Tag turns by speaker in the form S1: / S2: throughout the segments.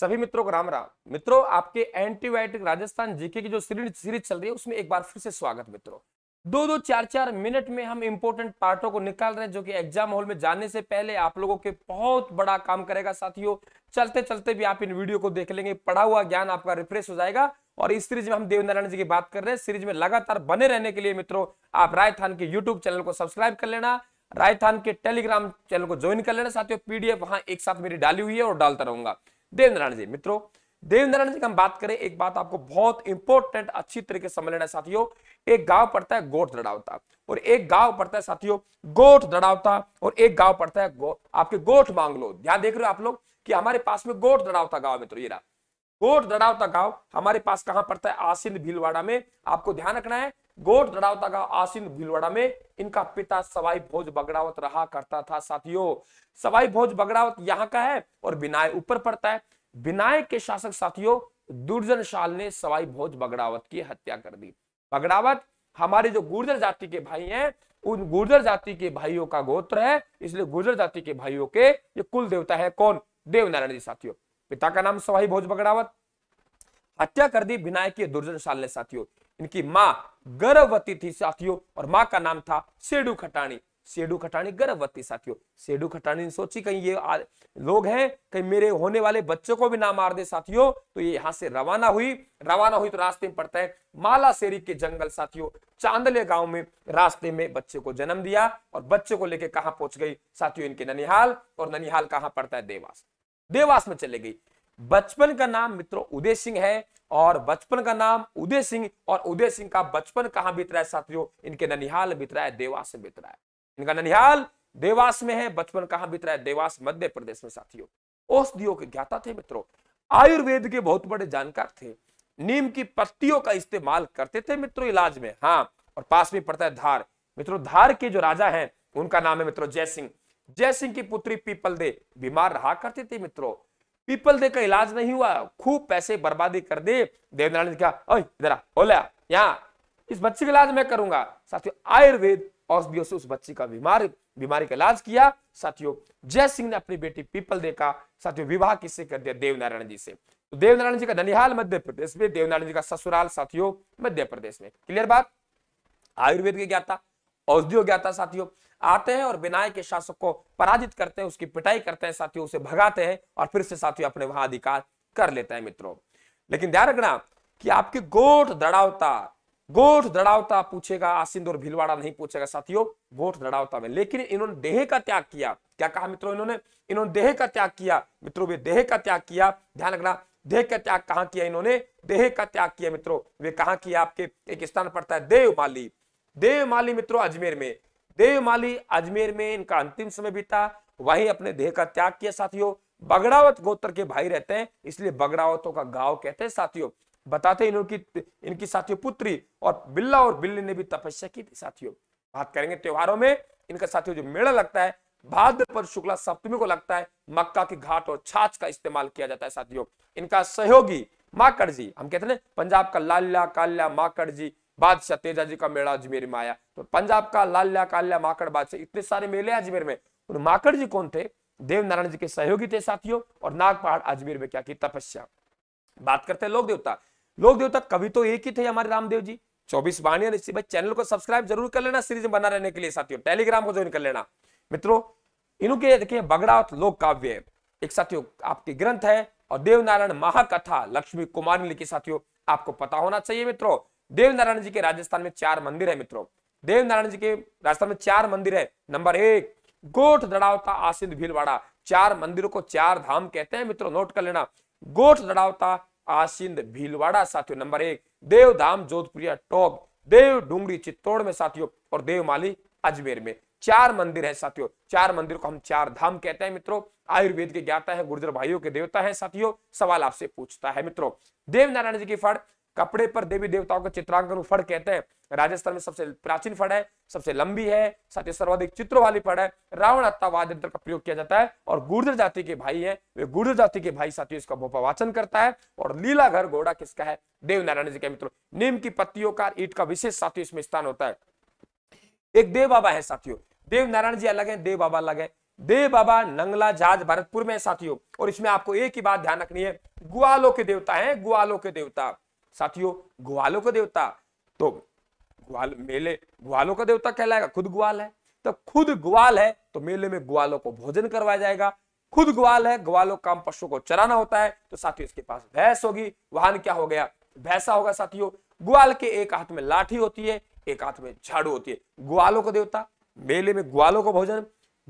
S1: सभी मित्रों को राम राम मित्रों आपके एंटीबायोटिक राजस्थान जीके की जो सीरीज चल रही है उसमें एक बार फिर से स्वागत मित्रों दो दो चार चार मिनट में हम इंपोर्टेंट पार्टों को निकाल रहे हैं जो कि एग्जाम हॉल में जाने से पहले आप लोगों के बहुत बड़ा काम करेगा साथियों चलते चलते भी आप इन वीडियो को देख लेंगे पढ़ा हुआ ज्ञान आपका रिफ्रेश हो जाएगा और इस सीरीज में हम देवनारायण जी की बात कर रहे हैं सीरीज में लगातार बने रहने के लिए मित्रों आप राजस्थान के यूट्यूब चैनल को सब्सक्राइब कर लेना राजस्थान के टेलीग्राम चैनल को ज्वाइन कर लेना साथियों पीडीएफ वहां एक साथ मेरी डाली हुई है और डालता रहूंगा देवनारायण जी मित्रों देवनारायण जी की हम बात करें एक बात आपको बहुत इंपॉर्टेंट अच्छी तरीके से समझ लेना साथियों एक गांव पड़ता है गोट दड़ावता और एक गांव पड़ता है साथियों गोट दड़ावता और एक गांव पड़ता है गो, आपके गोट मांग लो ध्यान देख रहे हो आप लोग कि हमारे पास में गोट दड़ावता गांव मित्रों ये रहा कोट दड़ावता गांव हमारे पास कहां पड़ता है आसिंद भीलवाड़ा में आपको ध्यान रखना है गोट धड़ावता का आसिन भिलवाड़ा में इनका पिता सवाई भोज बगड़ावत रहा करता था साथियों सवाई भोज बगड़ावत यहाँ का है और बिनाय ऊपर पड़ता है बिनाय के शासक साथियों दुर्जन शाल ने सवाई भोज बगड़ावत की हत्या कर दी बगड़ावत हमारे जो गुर्जर जाति के भाई हैं उन गुर्जर जाति के भाइयों का गोत्र है इसलिए गुर्जर जाति के भाइयों के ये कुल देवता है कौन देवनारायण जी साथियों पिता का नाम सवाई भोज बगड़ावत हत्या कर दी बिनाय के दुर्जन शाल ने साथियों इनकी माँ गर्भवती थी साथियों और माँ का नाम था सेडू खटानी सेडू खटानी गर्भवती साथियों सेडू खटानी ने सोची कहीं ये आ, लोग हैं कहीं मेरे होने वाले बच्चों को भी ना मार दे साथियों तो ये यहाँ से रवाना हुई रवाना हुई तो रास्ते में पड़ता है माला सेरी के जंगल साथियों चांदले गांव में रास्ते में बच्चे को जन्म दिया और बच्चे को लेके कहा पहुंच गई साथियों इनके ननिहाल और ननिहाल कहाँ पड़ता है देवास देवास में चले गई बचपन का नाम मित्रों उदय सिंह है और बचपन का नाम उदय सिंह और उदय सिंह का बचपन कहाँ बीत रहा है साथियों इनके ननिहाल बीत रहा है देवास में बीत रहा है इनका ननिहाल देवास में है बचपन कहाँ बीत रहा है देवास मध्य प्रदेश में साथियों औषधियों के ज्ञाता थे मित्रों आयुर्वेद के बहुत बड़े जानकार थे नीम की पत्तियों का इस्तेमाल करते थे मित्रों इलाज में हाँ और पास में पड़ता है धार मित्रों धार के जो राजा हैं उनका नाम है मित्रों जय सिंह जय सिंह की पुत्री पीपल दे बीमार रहा करती थी मित्रों पीपल दे का इलाज नहीं हुआ खूब पैसे बर्बादी कर दे देवनारायण ने कहा ओए इधर बोला यहाँ इस बच्चे का इलाज मैं करूंगा साथियों आयुर्वेद औषधियों से उस बच्ची का बीमार बीमारी का इलाज किया साथियों जय सिंह ने अपनी बेटी पीपल दे का साथियों विवाह किससे कर दिया देवनारायण जी से तो देवनारायण जी का ननिहाल मध्य प्रदेश में देवनारायण जी का ससुराल साथियों मध्य प्रदेश में क्लियर बात आयुर्वेद के ज्ञाता औषधि हो गया था साथियों आते हैं और विनायक के शासक को पराजित करते हैं उसकी पिटाई करते हैं साथियों उसे भगाते हैं और फिर से साथियों अपने वहां अधिकार कर लेते हैं मित्रों लेकिन ध्यान रखना कि आपके गोठ दड़ावता गोठ दड़ावता पूछेगा आसिंद और भीलवाड़ा नहीं पूछेगा साथियों गोठ दड़ावता में लेकिन इन्होंने देह का त्याग किया क्या कहा मित्रों इन्होंने इन्होंने देह का त्याग किया मित्रों वे देह का त्याग किया ध्यान रखना देह का त्याग कहा किया इन्होंने देह का त्याग किया मित्रों वे कहा किया आपके एक स्थान पड़ता है देवमाली देव माली मित्रों अजमेर में देव माली अजमेर में इनका अंतिम समय बीता वही अपने देह का त्याग किया साथियों बगड़ावत गोत्र के भाई रहते हैं इसलिए बगड़ावतों का गांव कहते हैं साथियों बताते हैं इनकी इनकी साथियों पुत्री और बिल्ला और बिल्ली ने भी तपस्या की थी साथियों बात करेंगे त्योहारों में इनका साथियों जो मेला लगता है भाद्र पर शुक्ला सप्तमी को लगता है मक्का के घाट और छाछ का इस्तेमाल किया जाता है साथियों इनका सहयोगी माकड़ जी हम कहते हैं पंजाब का लाल्या काल्या माकड़ जी बादशाह तेजाजी का मेला अजमेर में आया तो पंजाब का लाल्या काल्या माकड़ बादशाह इतने सारे मेले अजमेर में और माकड़ जी कौन थे देवनारायण जी के सहयोगी थे साथियों और नाग पहाड़ अजमेर में क्या की तपस्या बात करते हैं लोक देवता लोक देवता कभी तो एक ही थे हमारे रामदेव जी चौबीस बाणी और इसी चैनल को सब्सक्राइब जरूर कर लेना सीरीज बना रहने के लिए साथियों टेलीग्राम को ज्वाइन कर लेना मित्रों इनके देखिए बगड़ा लोक काव्य एक साथियों आपके ग्रंथ है और देवनारायण महाकथा लक्ष्मी कुमार ने लिखी साथियों आपको पता होना चाहिए मित्रों देवनारायण जी के राजस्थान में चार मंदिर है मित्रों देवनारायण जी के राजस्थान में चार मंदिर है नंबर एक गोठ दड़ावता आसिंद भीलवाड़ा चार मंदिरों को चार धाम कहते हैं मित्रों नोट कर लेना गोठ दड़ावता आसिंद भीलवाड़ा साथियों नंबर एक देवधाम जोधपुरिया टोक देव डूंगरी चित्तौड़ में साथियों और देवमाली अजमेर में चार मंदिर है साथियों चार मंदिर को हम चार धाम कहते हैं मित्रों आयुर्वेद के ज्ञाता है गुर्जर भाइयों के देवता है साथियों सवाल आपसे पूछता है मित्रों देवनारायण जी की फड़ कपड़े पर देवी देवताओं का चित्रांकन फड़ कहते हैं राजस्थान में सबसे प्राचीन फड़ है सबसे लंबी है साथ ही सर्वाधिक चित्र वाली फड़ है रावण हत्ता वाद यंत्र का प्रयोग किया जाता है और गुर्जर जाति के भाई है वे गुर्जर जाति के भाई साथियों इसका भोपावाचन करता है और लीला घर घोड़ा किसका है देवनारायण जी के मित्रों नीम की पत्तियों का ईट का विशेष साथियों इसमें स्थान होता है एक देव बाबा है साथियों देव नारायण जी अलग है देव बाबा अलग है देव बाबा नंगला जाज भरतपुर में है साथियों और इसमें आपको एक ही बात ध्यान रखनी है ग्वालो के देवता है ग्वालो के देवता साथियों ग्वालों का देवता तो ग्वाल मेले ग्वालों का देवता कहलाएगा खुद ग्वाल है तो खुद ग्वाल है तो मेले में ग्वालों को भोजन करवाया जाएगा खुद ग्वाल है ग्वालों काम पशु को चराना होता है तो साथियों इसके पास भैंस होगी वाहन क्या हो गया भैंसा होगा साथियों ग्वाल के एक हाथ में लाठी होती है एक हाथ में झाड़ू होती है ग्वालों का देवता मेले में ग्वालों को भोजन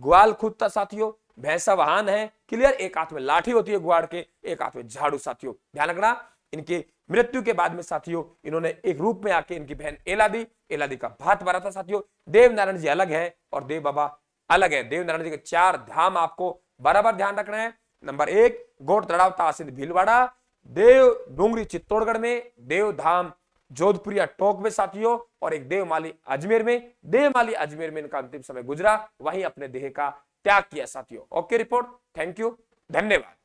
S1: ग्वाल खुद था साथियों भैंसा वाहन है क्लियर एक हाथ में लाठी होती है ग्वाड़ के एक हाथ में झाड़ू साथियों ध्यान रखना इनके मृत्यु के बाद में साथियों इन्होंने एक रूप में आके इनकी बहन एला दी एला दी का भात भरा था साथियों देवनारायण जी अलग है और देव बाबा अलग है देवनारायण जी के चार धाम आपको बराबर ध्यान रखना है नंबर एक गोट तड़ाव तासिद भीलवाड़ा देव डोंगरी चित्तौड़गढ़ में देव धाम जोधपुरिया टोक में साथियों और एक देवमाली अजमेर में देवमाली अजमेर में इनका अंतिम समय गुजरा वहीं अपने देह का त्याग किया साथियों ओके रिपोर्ट थैंक यू धन्यवाद